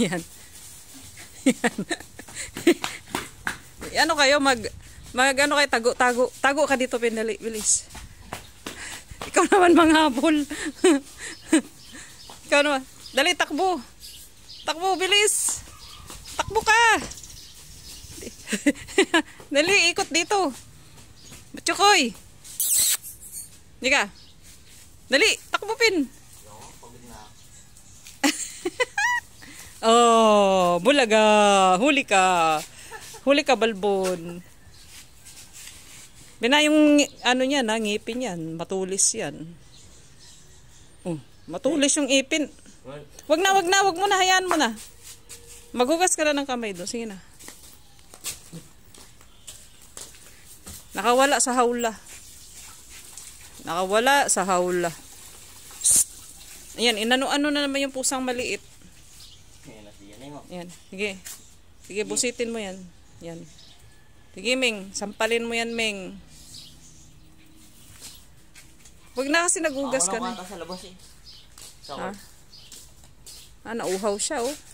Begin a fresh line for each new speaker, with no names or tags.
Yan. Yan. ano kayo mag mag ano kayo tago tago tago ka dito pendali bilis.
Ikaw naman manghabol.
Ikaw naman. Dali takbo. Takbo bilis. Takbo ka. Dali ikot dito. Matsukoy. Nika. Dali takbo pin.
bulaga, huli ka. Huli ka balbon. Bina yung ano niya ha, ngipin yan, matulis yan. Oh, matulis yung ipin. Wag na, wag na, wag mo na, hayaan mo na. Maghugas ka na ng kamay doon, sige na. Nakawala sa hawla. Nakawala sa hawla. Ayan, inano-ano na naman yung pusang maliit. Yan. Sige. Sige, busitin mo yan. Yan. Sige, Ming. Sampalin mo yan, Ming. Huwag na kasi nagugas ka na. Ako na
sa labas eh. Sa ha?
Ah, nauhaw siya, oh.